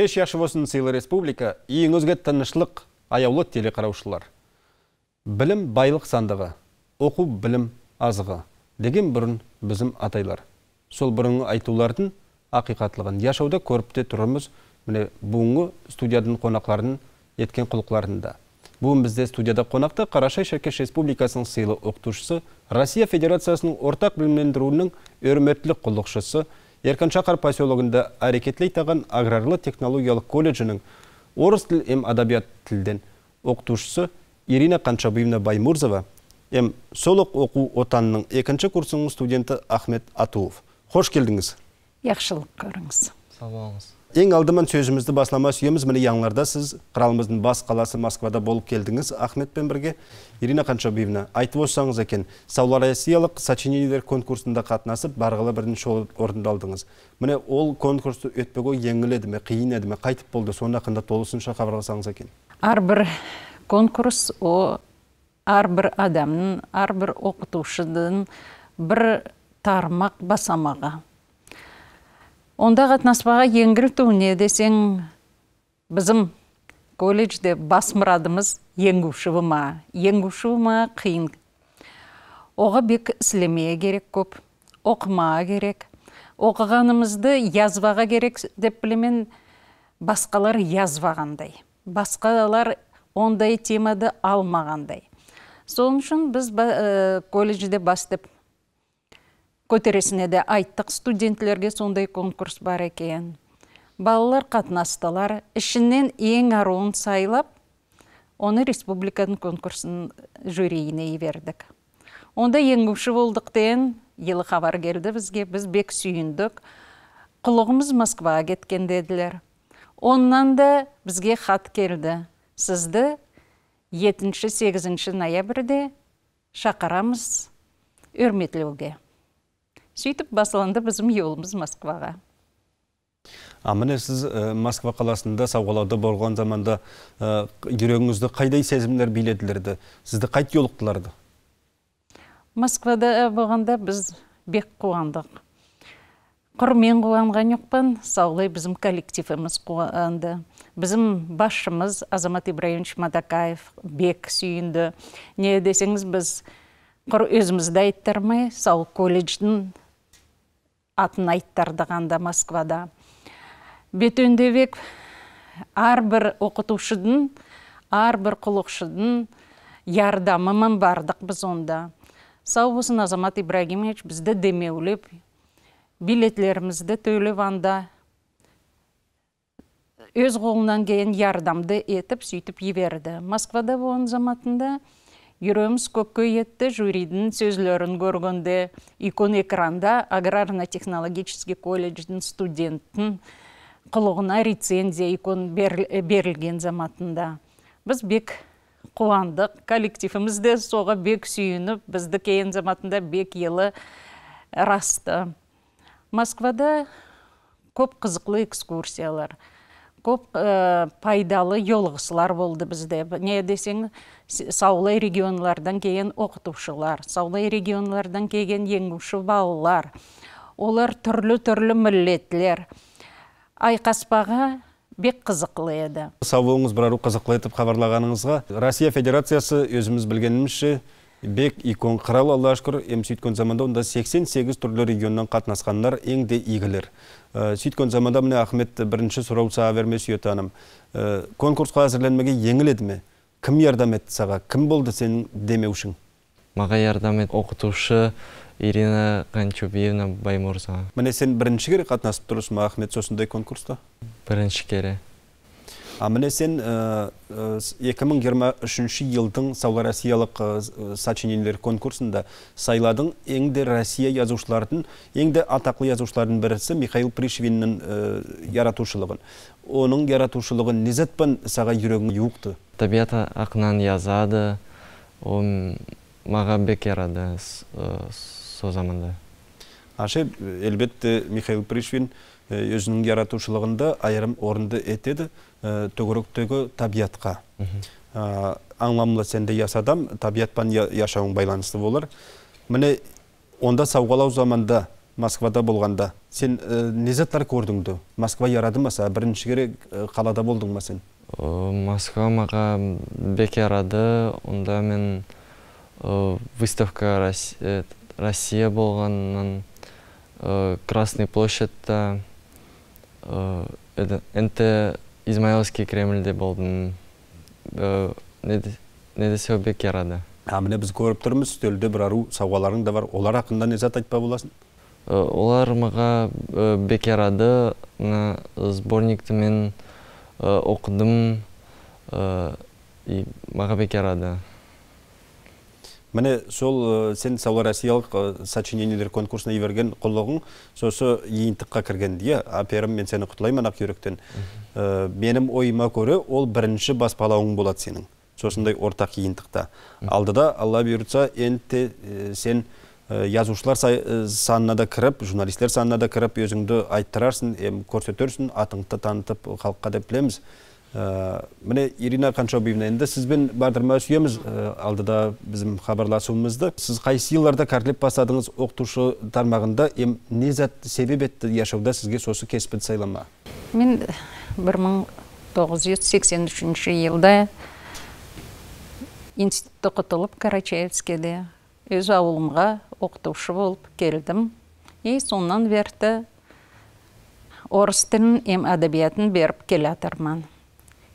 кеш яқшы болсын сыйлы республика үйіңізге тынышлық аяулы телеқараушылар. білім байлық сандығы оқу білім азығы деген бұрын бізім атайлар сол бұрынғы айтулардың ақиқатлығын яшауда көріп те тұрмыз міне бүгінгі студиядың еткен құлқыларында бүгін бізде студияда қонақта қарашай шеркеш республикасының сыйлы оқытушысы россия федерациясының ортақ білімлендіруінің өрметтілік құлықшысы Еркін Шақар поселогында әрекетлей тағын аграрлы технологиялық колледжінің орыс тіл әм адабиат тілден оқытушысы Ирина Қаншабиевна Баймурзова әм солық оқу отанының екінші курсының студенті Ахмет Атуов. Хош келдіңіз. Яқшылық көріңіз. Сау болыңыз ең алдымен сөзімізді баслама сүйеміз міне яңларда сіз қыралымыздың бас қаласы москвада болып келдіңіз ахметпен бірге ирина қаншабиевна айтып отырсаңыз екен саулороссиялық сочинениелер конкурсында қатынасып барғалы бірінші орынды алдыңыз міне ол конкурсты өтпеуге жеңіл еді ме қиын еді ме қайтып болды соны қында толысынша хабарласаңыз екен әрбір конкурс әрбір адамның әрбір оқытушының бір тармақ басамағы онда қатынаспаға еңгілту не десең бізім колледжде бас мұрадымыз еңгу ма? еңгу ма қиын оға бек сілеме керек көп оқыма керек оқығанымызды язваға керек деп білімен басқалар язвағандай басқалар ондай темады алмағандай сол үшін біз э, колледжде бас деп көтересіне де айттық студентлерге сондай конкурс бар екен балалар қатынастылар ішінен ең аруын сайлап оны республиканың конкурсын жюриіне бердік онда ең болдық деген елі хабар келді бізге біз бек сүйіндік құлығымыз москваға кеткен деділер оннан да бізге хат келді сізді 7-8 ноябрьде шақырамыз үрметлеуге сөйтіп басыланды біздің жолымыз москваға а міне сіз москва қаласында сауғалауда болған заманда ә, жүрегіңізді қайдай сезімдер биледілерді сізді қайт жолықтыларды москвада болғанда біз бек қуандық құр мен қуанған жоқпын саулай біздің коллективіміз қуанды біздің басшымыз азамат ибраимович мадакаев бек сүйінді не десеңіз біз құр өзімізді айттырмай сау колледждің атын айттардығанда Москвада. Бет әрбір ар бір оқытушыдың, ар бір құлықшыдың ярдамымын бардық біз онда. Сау болсын Азамат Ибрагимович бізді демеулеп, билетлерімізді төлеп анда өз қолынан кейін ярдамды етіп сөйтіп іберді москвада болған заматында Юрымс көкке етті жюридің сөзлерін көргенде икон экранда аграрно-технологический колледждің студентін қылығына рецензия икон э, берілген заматында. Біз бек қуандық, коллективімізді соға бек сүйініп, бізді кейін заматында бек елі расты. Москвада көп қызықлы экскурсиялар көп э, пайдалы жолығысылар болды бізде не десең саулай регионлардан келген оқытушылар саулай регионлардан келген еңуші балалар олар түрлі түрлі миллетлер айқаспаға бек қызықлы еді сау болыңыз бірару қызықлы етіп хабарлағаныңызға россия федерациясы өзіміз білгенімізше бек икон қырал аллаға шүкір сүйткен заманда онда 88 түрлі регионнан қатнасқанлар ең де ийгилер э, сүйткен заманда мұны ахмет бірінші сұрау саға берме сүйөт аным э, конкурска еңіледі ме кім жардам саға кім болды сен деме үшін? маға ярдам оқытушы оқытушы ирина канчубиевна баймурза мәне сен бірінші кере тұрысыма ахмет сосындай конкурста Бірінші міне сен 2023 э, э, жылдың саула россиялық э, сочинениелер конкурсында сайладың еңде россия жазушылардың еңді атақлы жазушылардың бірісі михаил пришвиннің яратушылығын оның яратушылығын незетпен саға жүрегің юқты табиғаты ақынан язады ол маған бек ярады сол заманда ашы әлбетте михаил пришвин Э, өзінің яратушылығында айырым орынды етеді э, түгіріктегі табиатқа. Э, Аңламылы сенде ясадам табиатпан яшауың байланысты болар міне онда сауғалау заманда москвада болғанда сен незеттар не заттар көрдіңді москва ярады маса бірінші керек қалада болдың ма сен москва маға бек ярады онда мен выставка россия, россия болғаннан красный площадьта нт измайловский кремльде болдым не бек ярады а міне біз көріп тұрмыз үстелде бір ару сауғаларың да бар олар ақында не зат айтпақ боласың олар маға бек ярады мына сборникті мен оқыдым и маға бек ярады міне сол э, сен саулар россиялық э, сочинениелер конкурсына жіберген құлығың сосы жиынтыққа кірген иә әперім мен сені құтылаймын ақ э, Менім ойыма көрі ол бірінші баспалауың болады сенің сосындай ортақ Алды алдыда алла бұйыртса енді сен жазушылар санына да кіріп журналистлер санына да кіріп өзіңді айттырарсың көрсетерсің атыңды танытып халыққа деп білеміз Э, міне ирина қаншаубиевна енді сізбен бардырма сүйеміз э, алдыда біздің хабарласуымызды сіз қайсы жылдарда кәрлеп бастадыңыз оқытушы тармағында ем, не зат себеп етті яшауда сізге сосы кәсіпті сайлама мен бір мың тоғыз жүз сексен үшінші жылда институтты құтылып Карачаевскеде өз ауылымға оқытушы болып келдім и сонан верті орыс тілін ем әдебиетін беріп келе жатырмын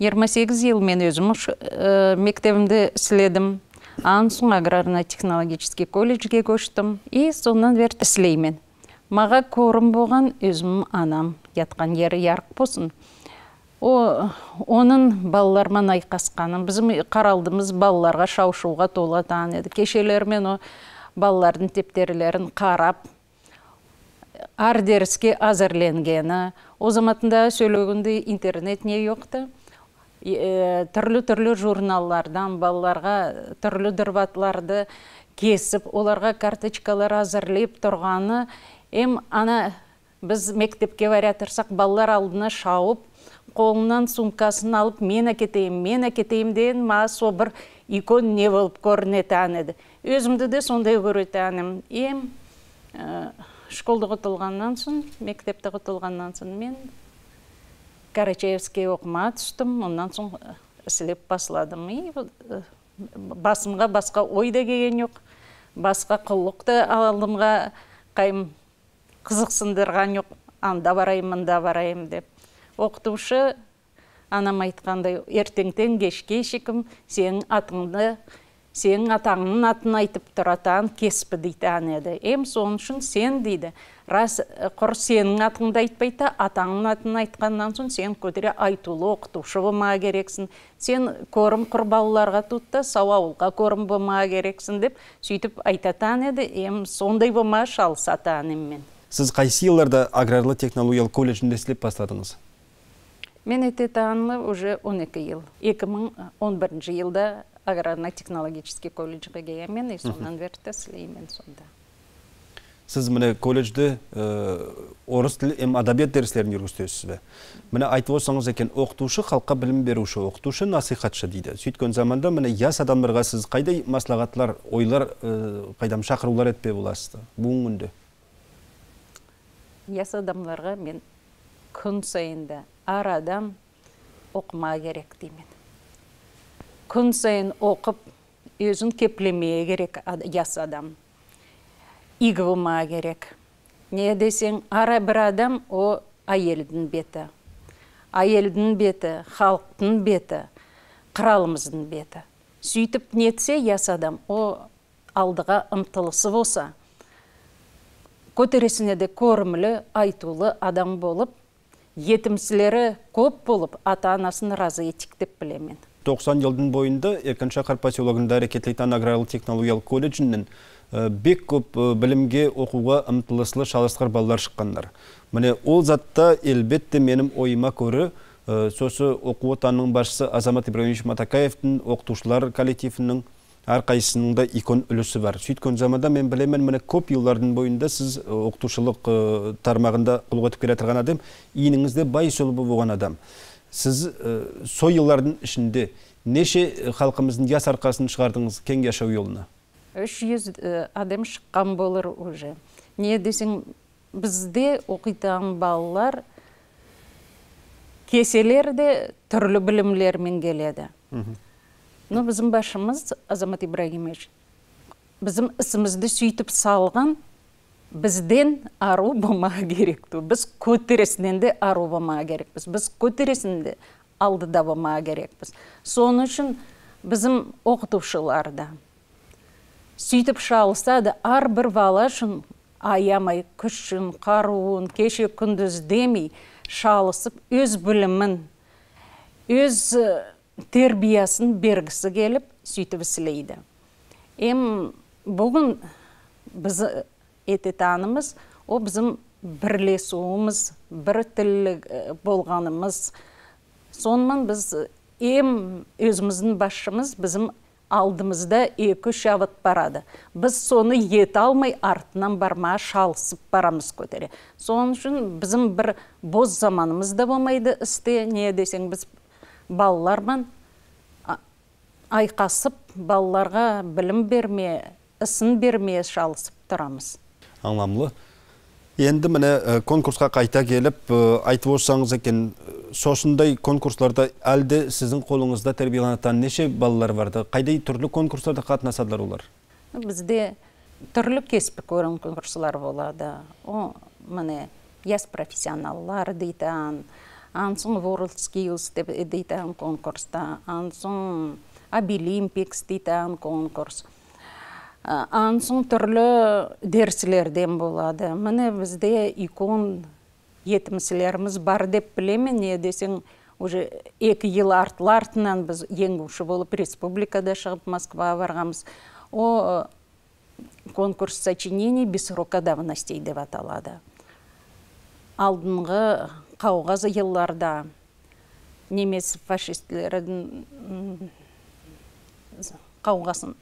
28 жыл мен өзім э, мектебімді сіледім анан соң аграрно технологический колледжге көштім и сонан бері ісілеймін маға көрім болған өзім анам жатқан жері ярық болсын О, оның балалармен айқасқанын біздің қаралдымыз балаларға шаушуға толы таң еді кешелермен о балалардың тептерлерін қарап ардеріске әзірленгені о заматында сөйлегенде интернет не жоқ Э, түрлі түрлі журналлардан балаларға э, түрлі дырбатларды кесіп оларға карточкалар әзірлеп тұрғаны Ем, ана біз мектепке бара тұрсақ балалар алдына шауып қолынан сумкасын алып мен әкетейін мен әкетейін дейін, ма со бір икон не болып көрінеті анеді өзімді де сондай көреді әнім. ем ә, э, школды құтылғаннан соң мектепті құтылғаннан соң мен карачаевский оқыма түстім онан э, соң сілеп басыладым. и э, басымға басқа ой да келген жоқ басқа құлық та алдымға қайым қызықсындырған жоқ анда барайын мында барайын деп оқытушы анам айтқандай ертеңтен кешке шекім сенің атыңды сенің атаңның атын айтып тұр кеспі дейді әнеді ем соның үшін сен дейді рас құр сенің атыңды айтпайды атаңның атын айтқаннан соң сен көтере айтулы оқытушы болмаға керексің сен көрім құр балаларға тутта сау ауылға көрім болмаға керексің деп сөйтіп айтады еді ем сондай болма шалысады әнеммен сіз қайсы жылдарда аграрлы технологиялық колледжінде істеп бастадыңыз мен этетанлы уже 12 ел 2011 жылда аграрно технологический колледжге келгенмін и сонан бері сонда сіз міне колледжде э, орыс тілі әм әдебиет дәрістерін жүргізесіз бе міне айтып отырсаңыз екен оқытушы халыққа білім беруші оқытушы насихатшы дейді сөйткен заманда міне яс адамдарға сіз қайдай маслағатлар ойлар э, қайдам шақырулар етпе боласыз бүгінгі күнде яс адамдарға мен күн сайын да әр адам керек деймін күн сайын оқып өзін кеплемеге керек жас адам игі болмаға керек не десең ара бір адам о әйелдің беті әйелдің беті халықтың беті қыралымыздың беті сөйтіп нетсе яс адам о алдыға ұмтылысы болса көтересіне де көрімлі айтулы адам болып етімсілері көп болып ата анасын разы етік деп білемін 90 жылдың бойында Еркін қарпа поселогында әрекетлейтан аграрлы технологиялық колледжінің бек көп білімге оқуға ұмтылысылы шалысқар балалар шыққандар. Міне ол затта әлбетте менің ойыма көрі сосы оқу отанының басшысы Азамат Ибрагимович Матакаевтың оқытушылар коллективінің әрқайсының да икон үлесі бар. Сөйткен заманда мен білемін міне көп жылдардың бойында сіз оқытушылық тармағында құлғатып өтіп келе адам, иініңізде бай солы болған адам сіз ә, сол жылдардың ішінде неше халқымыздың жас арқасын шығардыңыз кең жашау жолына үш жүз e, адам шыққан болыр уже не десең бізде оқитын балалар кеселер де түрлі білімлермен келеді но біздің басшымыз азамат ибрагимович біздің ісімізді сөйтіп салған бізден ару болмаға керек біз көтересінен де ару болмаға керекпіз біз көтересінде алдыда болмаға керекпіз соның үшін біздің оқытушылар да сөйтіп шалысады әрбір бала үшін аямай күшін қаруын кеше күндіз демей шалысып өз білімін өз тәрбиесін бергісі келіп сөйтіп ісілейді ем бүгін біз ететанымыз о бізім бірлесуіміз бір тіл болғанымыз сонымен біз ем өзіміздің басшымыз бізім алдымызда екі үш барады біз соны ет алмай артынан барма шалысып барамыз көтере Соның үшін біздің бір боз заманымыз болмайды істе не десең біз балалармен айқасып балаларға білім берме ісін берме шалысып тұрамыз аңламлы енді міне э, конкурсқа қайта келіп э, айтып отырсаңыз екен э, сосындай конкурсларда әлде сіздің қолыңызда тәрбиеланатын неше балалар барды қайдай түрлі конкурстарда қатынасадылар олар бізде түрлі кәсіп конкурслар болады о міне яс профессионаллар дейтін world skills деп дейтін конкурста Абилимпикс обилимпикс конкурс Ә, ансың түрлі дерсілерден болады міне бізде икон етімсілеріміз бар деп білемін не десең уже екі ел артылы артынан біз ұшы болып республикада шығып москваға барғанбыз о э, конкурс сочинений без срока давностей деп аталады алдыңғы қауғазы елларда немес фашистлердің қауғасын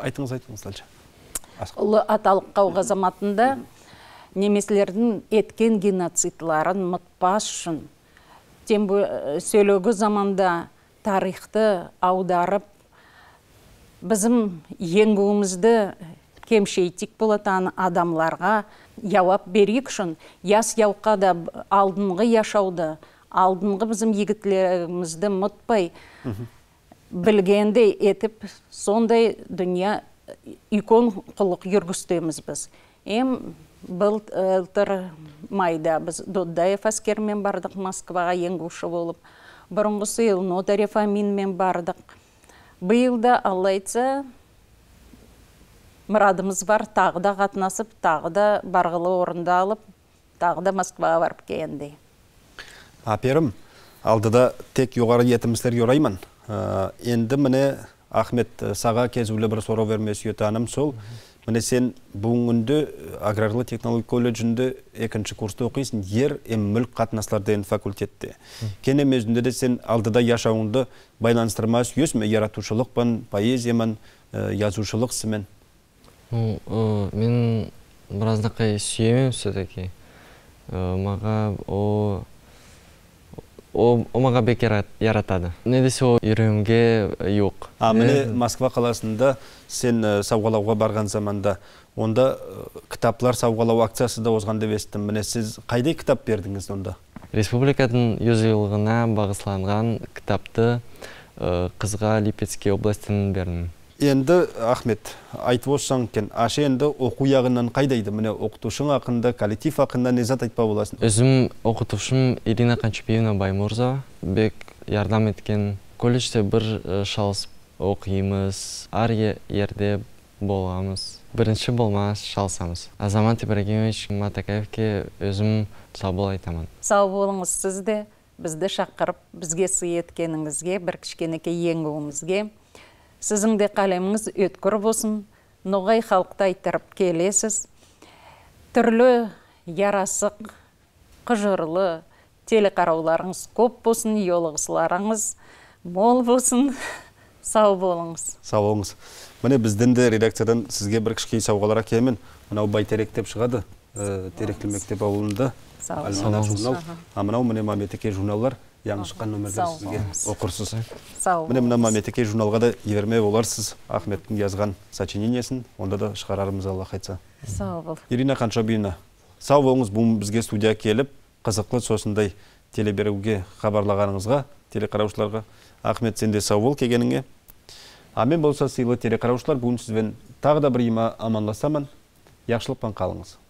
айтыңыз айтыңыз әлжан ұлы аталық қауға заматында немесілердің еткен геноцидларын ұмытпас үшін тем э, сөйлегі заманда тарихты аударып біздің еңбегімізді кемшейтік болатын адамларға яуап берейік үшін яс яуқада да алдыңғы яшауды алдыңғы біздің егітлерімізді ұмытпай білгендей етіп сондай дүния икон құлық жүргізтеміз біз бұл былтыр э, майда біз доддаев әскермен бардық москваға енгуші болып бұрынғысы ел нотарев бардық биыл да алла айтса мұрадымыз бар тағы да қатынасып тағы барғылы орында алып, да москваға барып келгендей Аперім алдыда тек жоғары етіміздер ораймын енді э, міне ахмет э, саға кезулі бір сұрау бермес анам сол міне сен бүгінгі күнде э, аграрлы технология колледжінде екінші курста оқисың ер, ем мүлік қатынастары деген факультетте кене мезінде де сен алдыда яшауыңды байланыстырма сүйесің яратушылықпын поэзиямен жазушылық ісімен мен біраздақай сүйемін все маға о омаға бек яратады Недесе о, ол үйренуге э, а міне москва қаласында сен э, сауғалауға барған заманда онда э, кітаплар сауғалау акциясы да озған деп естім. міне сіз қайдай кітап бердіңіз онда республиканың жылдығына бағысланған кітапты қызға липецкий областынан бердім енді ахмет айтып отырсаң екен ашы енді оқу жағынан қайдайды міне оқытушың ақында коллектив ақында не зат айтпа боласың өзім оқытушым ирина қанчепиевна баймурза бек ярдам еткен колледжде бір э, шалысып оқимыз әр ерде боламыз бірінші болмас шалсамыз азамат ибрагимович матакаевке өзім сау бол айтамын сау болыңыз сіз бізді шақырып бізге сый еткеніңізге бір кішкенекей еңуімізге сіздің де қалеміңіз өткір болсын ноғай халықты айтырып келесіз түрлі ярасық құжырлы телеқарауларыңыз көп болсын иолығысыларыңыз мол болсын сау болыңыз сау болыңыз міне біздің де редакциядан сізге бір кішкене сауғалар әкелемін мынау бәйтерек деп шығады ә, мектеп ауылында сау болыңыз мынау міне маметеке журналдар яңы шыққан нөмірді сізге оқырсыз міне мына Маметеке журналға да еберме оларсыз ахметтің жазған сочинениесін онда да шығарармыз алла айтса. сау бол ирина қаншабина сау болыңыз бүгін бізге студия келіп қызықты сосындай телеберуге хабарлағаныңызға телеқараушыларға ахмет сен де сау бол келгеніңе амен болса сыйлы телеқараушылар бүгін сізбен тағы да бір ема аманласамын жақсылықпен қалыңыз